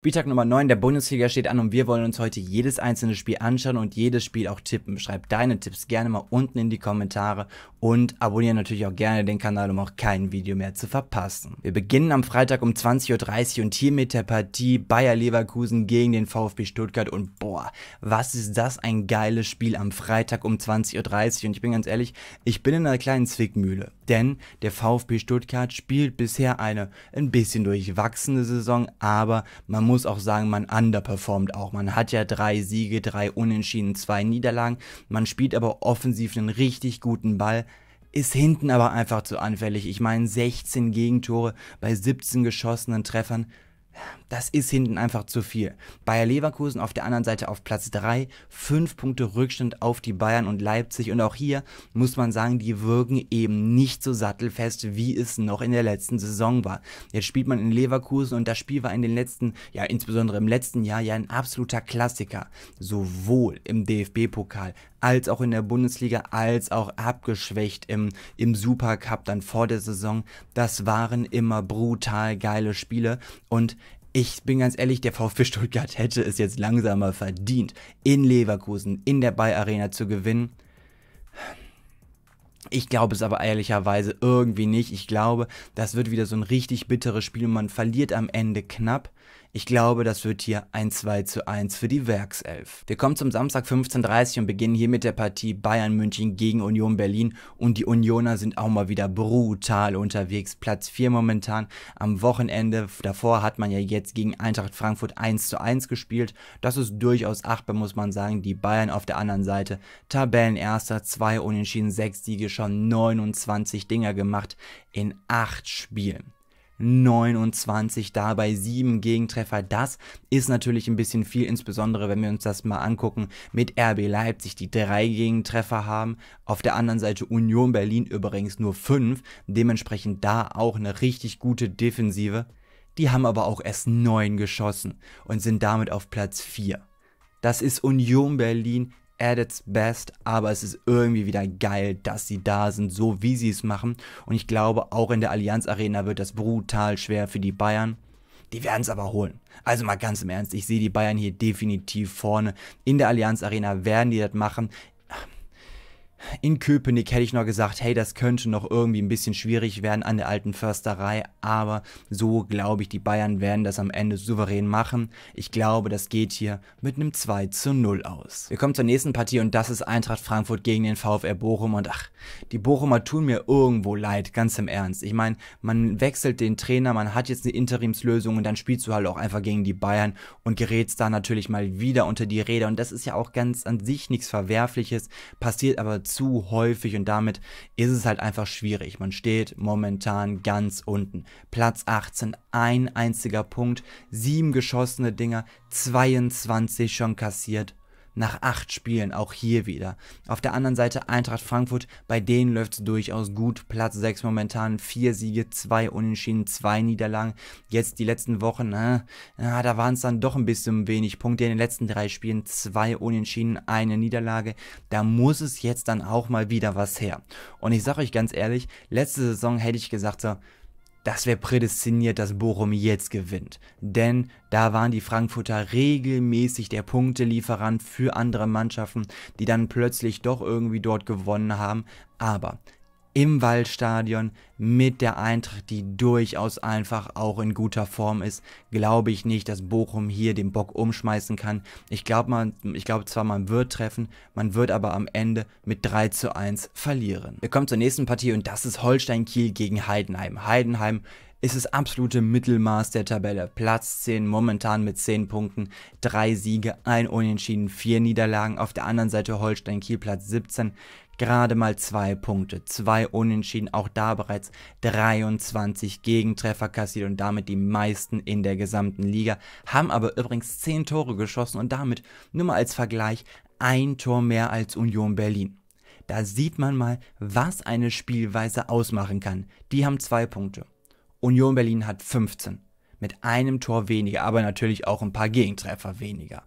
Spieltag Nummer 9 der Bundesliga steht an und wir wollen uns heute jedes einzelne Spiel anschauen und jedes Spiel auch tippen. Schreib deine Tipps gerne mal unten in die Kommentare und abonniere natürlich auch gerne den Kanal, um auch kein Video mehr zu verpassen. Wir beginnen am Freitag um 20.30 Uhr und hier mit der Partie Bayer Leverkusen gegen den VfB Stuttgart und boah, was ist das ein geiles Spiel am Freitag um 20.30 Uhr und ich bin ganz ehrlich, ich bin in einer kleinen Zwickmühle, denn der VfB Stuttgart spielt bisher eine ein bisschen durchwachsende Saison, aber man muss auch sagen, man underperformt auch. Man hat ja drei Siege, drei Unentschieden, zwei Niederlagen. Man spielt aber offensiv einen richtig guten Ball ist hinten aber einfach zu anfällig. Ich meine, 16 Gegentore bei 17 geschossenen Treffern, das ist hinten einfach zu viel. Bayer Leverkusen auf der anderen Seite auf Platz 3, 5 Punkte Rückstand auf die Bayern und Leipzig. Und auch hier muss man sagen, die wirken eben nicht so sattelfest, wie es noch in der letzten Saison war. Jetzt spielt man in Leverkusen und das Spiel war in den letzten, ja insbesondere im letzten Jahr, ja ein absoluter Klassiker. Sowohl im DFB-Pokal als auch in der Bundesliga, als auch abgeschwächt im, im Supercup dann vor der Saison. Das waren immer brutal geile Spiele und ich bin ganz ehrlich, der VfB Stuttgart hätte es jetzt langsamer verdient, in Leverkusen, in der Bay Arena zu gewinnen. Ich glaube es aber ehrlicherweise irgendwie nicht. Ich glaube, das wird wieder so ein richtig bitteres Spiel und man verliert am Ende knapp. Ich glaube, das wird hier ein 2 zu 1 für die Werkself. Wir kommen zum Samstag 15.30 Uhr und beginnen hier mit der Partie Bayern München gegen Union Berlin und die Unioner sind auch mal wieder brutal unterwegs. Platz 4 momentan am Wochenende. Davor hat man ja jetzt gegen Eintracht Frankfurt 1 zu 1 gespielt. Das ist durchaus achtbar, muss man sagen. Die Bayern auf der anderen Seite. Tabellenerster, 2 Unentschieden, 6 Siege schon, 29 Dinger gemacht in 8 Spielen. 29 dabei, 7 Gegentreffer. Das ist natürlich ein bisschen viel, insbesondere wenn wir uns das mal angucken mit RB Leipzig, die drei Gegentreffer haben. Auf der anderen Seite Union Berlin übrigens nur 5. Dementsprechend da auch eine richtig gute Defensive. Die haben aber auch erst 9 geschossen und sind damit auf Platz 4. Das ist Union Berlin at its best, aber es ist irgendwie wieder geil, dass sie da sind, so wie sie es machen. Und ich glaube, auch in der Allianz Arena wird das brutal schwer für die Bayern. Die werden es aber holen. Also mal ganz im Ernst, ich sehe die Bayern hier definitiv vorne. In der Allianz Arena werden die das machen. In Köpenick hätte ich noch gesagt, hey, das könnte noch irgendwie ein bisschen schwierig werden an der alten Försterei, aber so glaube ich, die Bayern werden das am Ende souverän machen. Ich glaube, das geht hier mit einem 2 zu 0 aus. Wir kommen zur nächsten Partie und das ist Eintracht Frankfurt gegen den VfR Bochum und ach, die Bochumer tun mir irgendwo leid, ganz im Ernst. Ich meine, man wechselt den Trainer, man hat jetzt eine Interimslösung und dann spielst du halt auch einfach gegen die Bayern und gerätst da natürlich mal wieder unter die Räder und das ist ja auch ganz an sich nichts Verwerfliches, passiert aber zu häufig und damit ist es halt einfach schwierig. Man steht momentan ganz unten. Platz 18, ein einziger Punkt, sieben geschossene Dinger, 22 schon kassiert nach acht Spielen, auch hier wieder. Auf der anderen Seite Eintracht Frankfurt, bei denen läuft es durchaus gut. Platz 6 momentan, vier Siege, zwei Unentschieden, zwei Niederlagen. Jetzt die letzten Wochen, äh, ne? na, da waren es dann doch ein bisschen wenig Punkte. In den letzten drei Spielen zwei Unentschieden, eine Niederlage. Da muss es jetzt dann auch mal wieder was her. Und ich sage euch ganz ehrlich, letzte Saison hätte ich gesagt, so, das wäre prädestiniert, dass Bochum jetzt gewinnt. Denn da waren die Frankfurter regelmäßig der Punktelieferant für andere Mannschaften, die dann plötzlich doch irgendwie dort gewonnen haben. Aber im Waldstadion mit der Eintracht, die durchaus einfach auch in guter Form ist, glaube ich nicht, dass Bochum hier den Bock umschmeißen kann. Ich glaube man, zwar, man wird treffen, man wird aber am Ende mit 3 zu 1 verlieren. Wir kommen zur nächsten Partie und das ist Holstein Kiel gegen Heidenheim. Heidenheim ist das absolute Mittelmaß der Tabelle. Platz 10 momentan mit 10 Punkten, 3 Siege, 1 Unentschieden, 4 Niederlagen. Auf der anderen Seite Holstein Kiel Platz 17, gerade mal zwei Punkte, zwei Unentschieden, auch da bereits 23 Gegentreffer kassiert und damit die meisten in der gesamten Liga, haben aber übrigens 10 Tore geschossen und damit nur mal als Vergleich ein Tor mehr als Union Berlin. Da sieht man mal, was eine Spielweise ausmachen kann. Die haben zwei Punkte. Union Berlin hat 15. Mit einem Tor weniger, aber natürlich auch ein paar Gegentreffer weniger.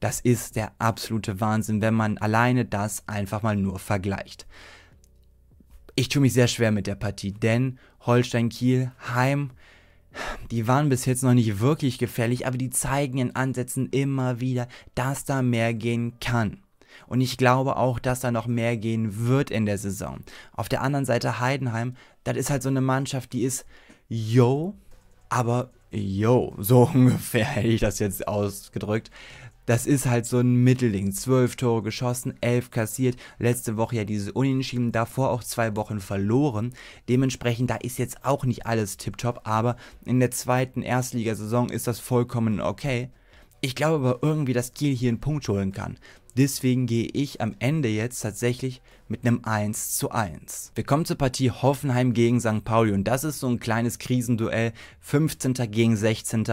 Das ist der absolute Wahnsinn, wenn man alleine das einfach mal nur vergleicht. Ich tue mich sehr schwer mit der Partie, denn Holstein Kiel heim, die waren bis jetzt noch nicht wirklich gefährlich, aber die zeigen in Ansätzen immer wieder, dass da mehr gehen kann. Und ich glaube auch, dass da noch mehr gehen wird in der Saison. Auf der anderen Seite Heidenheim, das ist halt so eine Mannschaft, die ist, yo, aber yo, so ungefähr hätte ich das jetzt ausgedrückt das ist halt so ein Mittelding. Zwölf Tore geschossen, elf kassiert. Letzte Woche ja dieses Unentschieden, davor auch zwei Wochen verloren. Dementsprechend, da ist jetzt auch nicht alles tiptop, aber in der zweiten Erstligasaison ist das vollkommen okay. Ich glaube aber irgendwie, dass Kiel hier einen Punkt holen kann. Deswegen gehe ich am Ende jetzt tatsächlich mit einem 1 zu 1. Wir kommen zur Partie Hoffenheim gegen St. Pauli und das ist so ein kleines Krisenduell. 15. gegen 16.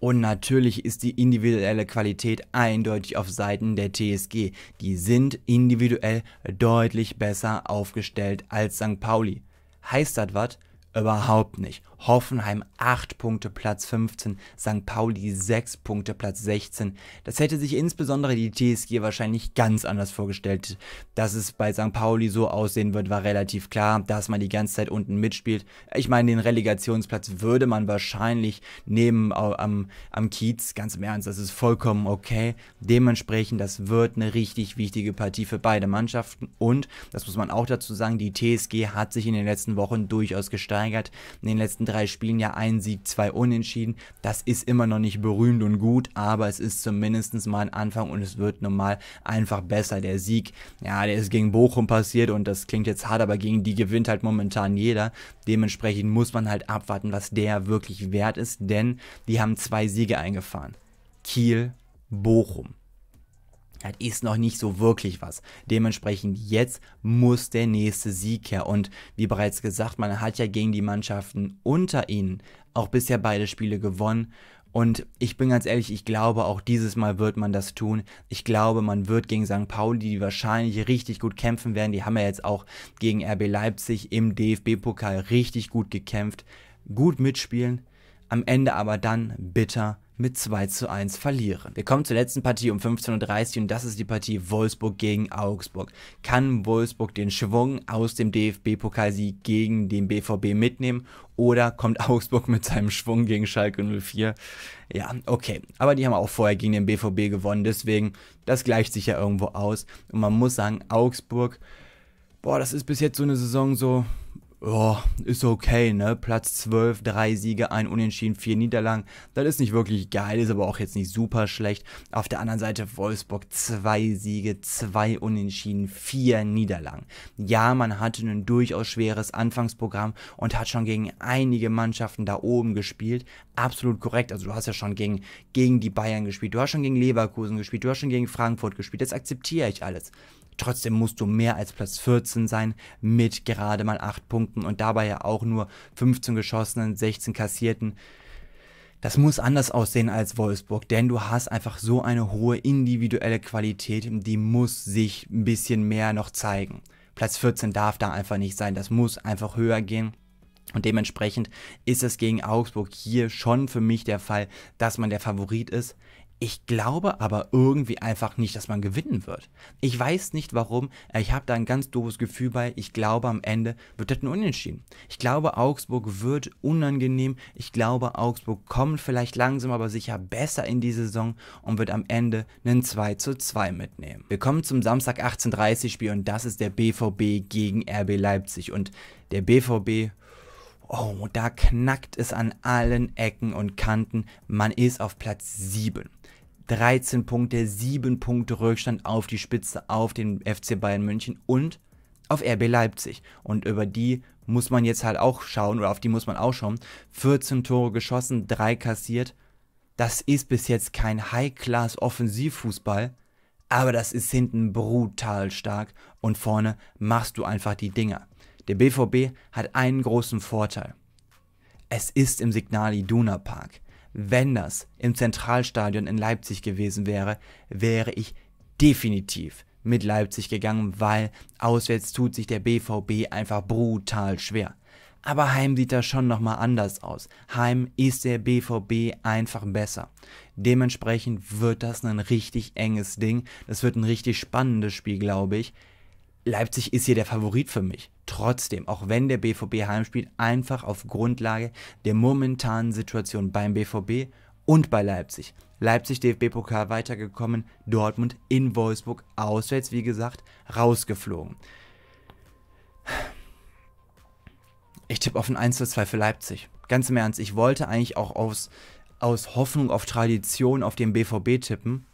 Und natürlich ist die individuelle Qualität eindeutig auf Seiten der TSG. Die sind individuell deutlich besser aufgestellt als St. Pauli. Heißt das was? Überhaupt nicht. Hoffenheim 8 Punkte Platz 15, St. Pauli 6 Punkte Platz 16. Das hätte sich insbesondere die TSG wahrscheinlich ganz anders vorgestellt. Dass es bei St. Pauli so aussehen wird, war relativ klar, dass man die ganze Zeit unten mitspielt. Ich meine, den Relegationsplatz würde man wahrscheinlich nehmen am, am Kiez, ganz im Ernst, das ist vollkommen okay. Dementsprechend, das wird eine richtig wichtige Partie für beide Mannschaften und, das muss man auch dazu sagen, die TSG hat sich in den letzten Wochen durchaus gesteigert gesteigert. In den letzten drei Spielen ja ein Sieg, zwei Unentschieden. Das ist immer noch nicht berühmt und gut, aber es ist zumindest mal ein Anfang und es wird nun mal einfach besser. Der Sieg, ja, der ist gegen Bochum passiert und das klingt jetzt hart, aber gegen die gewinnt halt momentan jeder. Dementsprechend muss man halt abwarten, was der wirklich wert ist, denn die haben zwei Siege eingefahren. Kiel, Bochum. Das ist noch nicht so wirklich was. Dementsprechend jetzt muss der nächste Sieg her. Und wie bereits gesagt, man hat ja gegen die Mannschaften unter ihnen auch bisher beide Spiele gewonnen. Und ich bin ganz ehrlich, ich glaube, auch dieses Mal wird man das tun. Ich glaube, man wird gegen St. Pauli, die wahrscheinlich richtig gut kämpfen werden. Die haben ja jetzt auch gegen RB Leipzig im DFB-Pokal richtig gut gekämpft. Gut mitspielen. Am Ende aber dann bitter mit 2 zu 1 verlieren. Wir kommen zur letzten Partie um 15.30 Uhr und das ist die Partie Wolfsburg gegen Augsburg. Kann Wolfsburg den Schwung aus dem DFB-Pokalsieg gegen den BVB mitnehmen oder kommt Augsburg mit seinem Schwung gegen Schalke 04? Ja, okay. Aber die haben auch vorher gegen den BVB gewonnen, deswegen, das gleicht sich ja irgendwo aus. Und man muss sagen, Augsburg, boah, das ist bis jetzt so eine Saison so, oh, ist okay, ne? Platz 12, drei Siege, ein Unentschieden, vier Niederlagen. Das ist nicht wirklich geil, ist aber auch jetzt nicht super schlecht. Auf der anderen Seite Wolfsburg, zwei Siege, zwei Unentschieden, vier Niederlagen. Ja, man hatte ein durchaus schweres Anfangsprogramm und hat schon gegen einige Mannschaften da oben gespielt. Absolut korrekt. Also du hast ja schon gegen, gegen die Bayern gespielt, du hast schon gegen Leverkusen gespielt, du hast schon gegen Frankfurt gespielt. Das akzeptiere ich alles. Trotzdem musst du mehr als Platz 14 sein mit gerade mal 8 Punkten und dabei ja auch nur 15 geschossenen, 16 kassierten. Das muss anders aussehen als Wolfsburg, denn du hast einfach so eine hohe individuelle Qualität, die muss sich ein bisschen mehr noch zeigen. Platz 14 darf da einfach nicht sein, das muss einfach höher gehen. Und dementsprechend ist es gegen Augsburg hier schon für mich der Fall, dass man der Favorit ist. Ich glaube aber irgendwie einfach nicht, dass man gewinnen wird. Ich weiß nicht warum. Ich habe da ein ganz doofes Gefühl bei. Ich glaube, am Ende wird das ein Unentschieden. Ich glaube, Augsburg wird unangenehm. Ich glaube, Augsburg kommt vielleicht langsam, aber sicher besser in die Saison und wird am Ende einen 2 zu 2 mitnehmen. Wir kommen zum Samstag 18.30 Spiel und das ist der BVB gegen RB Leipzig. Und der BVB oh, da knackt es an allen Ecken und Kanten. Man ist auf Platz 7. 13 Punkte, 7 Punkte Rückstand auf die Spitze, auf den FC Bayern München und auf RB Leipzig. Und über die muss man jetzt halt auch schauen, oder auf die muss man auch schauen. 14 Tore geschossen, 3 kassiert. Das ist bis jetzt kein High-Class-Offensivfußball, aber das ist hinten brutal stark und vorne machst du einfach die Dinger. Der BVB hat einen großen Vorteil. Es ist im Signal Iduna Park. Wenn das im Zentralstadion in Leipzig gewesen wäre, wäre ich definitiv mit Leipzig gegangen, weil auswärts tut sich der BVB einfach brutal schwer. Aber Heim sieht da schon nochmal anders aus. Heim ist der BVB einfach besser. Dementsprechend wird das ein richtig enges Ding. Das wird ein richtig spannendes Spiel, glaube ich. Leipzig ist hier der Favorit für mich. Trotzdem, auch wenn der BVB heimspielt, einfach auf Grundlage der momentanen Situation beim BVB und bei Leipzig. Leipzig DFB-Pokal weitergekommen, Dortmund in Wolfsburg auswärts, wie gesagt, rausgeflogen. Ich tippe auf ein 1 zu 2 für Leipzig. Ganz im Ernst, ich wollte eigentlich auch aus, aus Hoffnung auf Tradition auf den BVB tippen.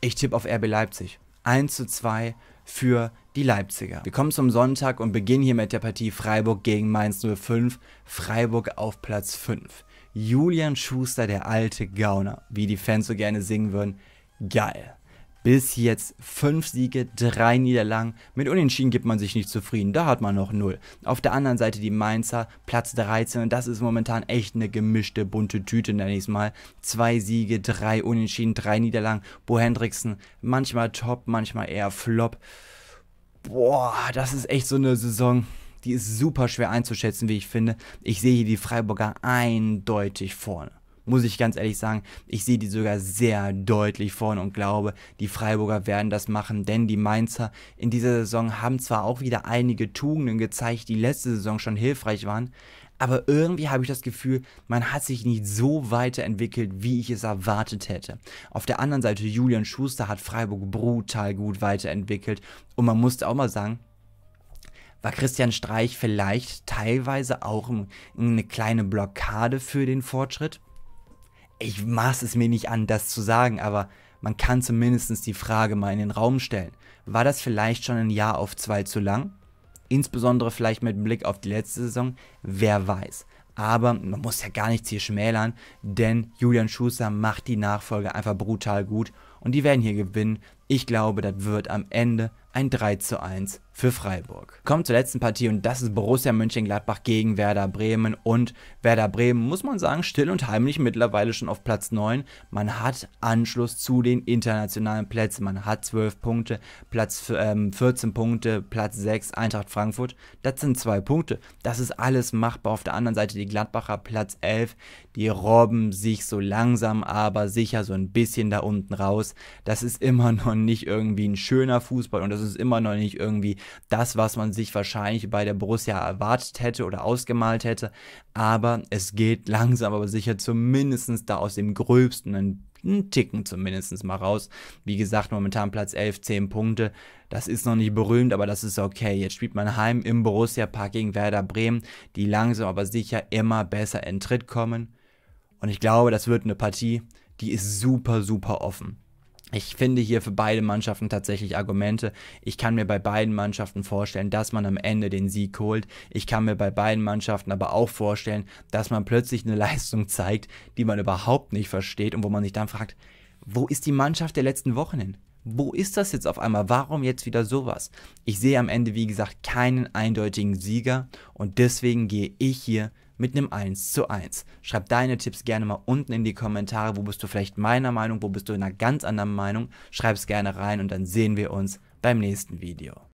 Ich tippe auf RB Leipzig. 1 zu 2 für die Leipziger. Wir kommen zum Sonntag und beginnen hier mit der Partie Freiburg gegen Mainz 05. Freiburg auf Platz 5. Julian Schuster, der alte Gauner, wie die Fans so gerne singen würden. Geil. Bis jetzt fünf Siege, drei Niederlagen. Mit Unentschieden gibt man sich nicht zufrieden, da hat man noch null. Auf der anderen Seite die Mainzer, Platz 13 und das ist momentan echt eine gemischte, bunte Tüte, nenne ich mal. Zwei Siege, drei Unentschieden, drei Niederlagen. Bo Hendriksen, manchmal top, manchmal eher flop. Boah, das ist echt so eine Saison die ist super schwer einzuschätzen, wie ich finde. Ich sehe hier die Freiburger eindeutig vorne muss ich ganz ehrlich sagen, ich sehe die sogar sehr deutlich vorne und glaube, die Freiburger werden das machen, denn die Mainzer in dieser Saison haben zwar auch wieder einige Tugenden gezeigt, die letzte Saison schon hilfreich waren, aber irgendwie habe ich das Gefühl, man hat sich nicht so weiterentwickelt, wie ich es erwartet hätte. Auf der anderen Seite, Julian Schuster hat Freiburg brutal gut weiterentwickelt und man musste auch mal sagen, war Christian Streich vielleicht teilweise auch eine kleine Blockade für den Fortschritt? ich maß es mir nicht an, das zu sagen, aber man kann zumindest die Frage mal in den Raum stellen. War das vielleicht schon ein Jahr auf zwei zu lang? Insbesondere vielleicht mit Blick auf die letzte Saison, wer weiß. Aber man muss ja gar nichts hier schmälern, denn Julian Schuster macht die Nachfolge einfach brutal gut und die werden hier gewinnen. Ich glaube, das wird am Ende ein 3 zu 1 für Freiburg. Kommt zur letzten Partie und das ist Borussia Mönchengladbach gegen Werder Bremen und Werder Bremen muss man sagen still und heimlich mittlerweile schon auf Platz 9. Man hat Anschluss zu den internationalen Plätzen, man hat 12 Punkte, Platz ähm, 14 Punkte, Platz 6 Eintracht Frankfurt, das sind zwei Punkte. Das ist alles machbar. Auf der anderen Seite die Gladbacher Platz 11, die robben sich so langsam aber sicher so ein bisschen da unten raus. Das ist immer noch nicht irgendwie ein schöner Fußball und das das ist immer noch nicht irgendwie das, was man sich wahrscheinlich bei der Borussia erwartet hätte oder ausgemalt hätte. Aber es geht langsam, aber sicher zumindestens da aus dem Gröbsten ein einen Ticken zumindest mal raus. Wie gesagt, momentan Platz 11, 10 Punkte. Das ist noch nicht berühmt, aber das ist okay. Jetzt spielt man heim im Borussia-Park gegen Werder Bremen, die langsam aber sicher immer besser in Tritt kommen. Und ich glaube, das wird eine Partie, die ist super, super offen. Ich finde hier für beide Mannschaften tatsächlich Argumente. Ich kann mir bei beiden Mannschaften vorstellen, dass man am Ende den Sieg holt. Ich kann mir bei beiden Mannschaften aber auch vorstellen, dass man plötzlich eine Leistung zeigt, die man überhaupt nicht versteht und wo man sich dann fragt, wo ist die Mannschaft der letzten Wochen hin? Wo ist das jetzt auf einmal? Warum jetzt wieder sowas? Ich sehe am Ende, wie gesagt, keinen eindeutigen Sieger und deswegen gehe ich hier mit einem 1 zu 1. Schreib deine Tipps gerne mal unten in die Kommentare. Wo bist du vielleicht meiner Meinung? Wo bist du in einer ganz anderen Meinung? Schreib es gerne rein und dann sehen wir uns beim nächsten Video.